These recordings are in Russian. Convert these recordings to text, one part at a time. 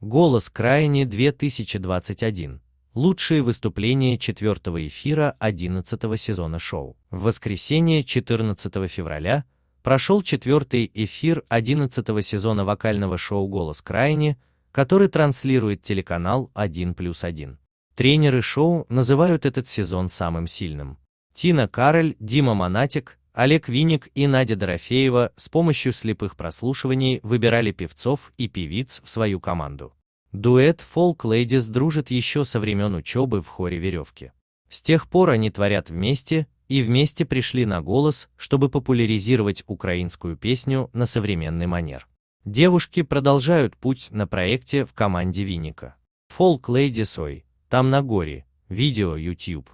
Голос крайне 2021. Лучшие выступления четвертого эфира 11 сезона шоу. В воскресенье 14 февраля прошел четвертый эфир 11 сезона вокального шоу «Голос крайне», который транслирует телеканал 1 плюс 1. Тренеры шоу называют этот сезон самым сильным. Тина Кароль, Дима Монатик, Олег Виник и Надя Дорофеева с помощью слепых прослушиваний выбирали певцов и певиц в свою команду. Дуэт Folk Ladies дружит еще со времен учебы в хоре веревки. С тех пор они творят вместе и вместе пришли на голос, чтобы популяризировать украинскую песню на современный манер. Девушки продолжают путь на проекте в команде Виника. Folk Ladies Ой, там на горе, видео YouTube.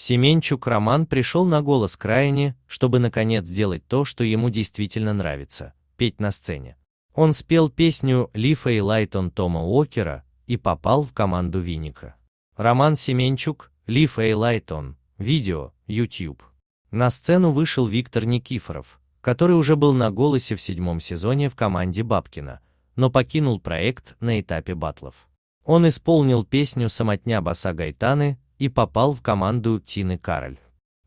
Семенчук Роман пришел на голос крайне, чтобы наконец сделать то, что ему действительно нравится – петь на сцене. Он спел песню «Лифа и Лайтон» Тома Уокера и попал в команду Винника. Роман Семенчук, Лифа и Лайтон, видео, YouTube. На сцену вышел Виктор Никифоров, который уже был на голосе в седьмом сезоне в команде Бабкина, но покинул проект на этапе батлов. Он исполнил песню «Самотня баса Гайтаны» и попал в команду Тины Кароль.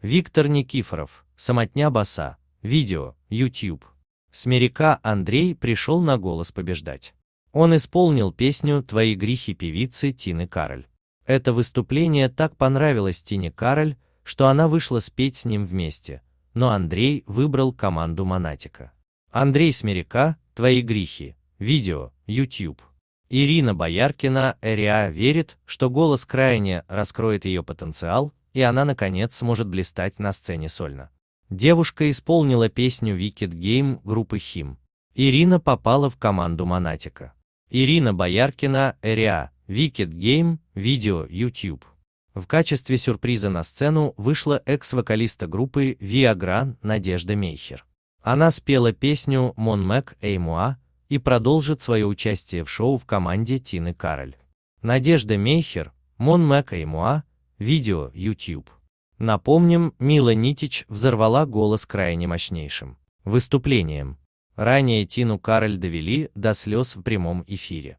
Виктор Никифоров, Самотня Баса, видео, YouTube. Смерика Андрей пришел на голос побеждать. Он исполнил песню «Твои грехи» певицы Тины Кароль. Это выступление так понравилось Тине Кароль, что она вышла спеть с ним вместе, но Андрей выбрал команду Монатика. Андрей Смерика «Твои грехи», видео, YouTube. Ирина Бояркина Эриа верит, что голос крайне раскроет ее потенциал, и она наконец сможет блистать на сцене сольно. Девушка исполнила песню Wicked Game группы Хим. Ирина попала в команду Монатика. Ирина Бояркина Эриа Wicked Game видео YouTube. В качестве сюрприза на сцену вышла экс-вокалиста группы Viagra Надежда Мейхер. Она спела песню «Mon Mac Эймуа», и продолжит свое участие в шоу в команде Тины Кароль. Надежда Мейхер, Мон Мэка и Муа, видео YouTube. Напомним, Мила Нитич взорвала голос крайне мощнейшим выступлением. Ранее Тину Кароль довели до слез в прямом эфире.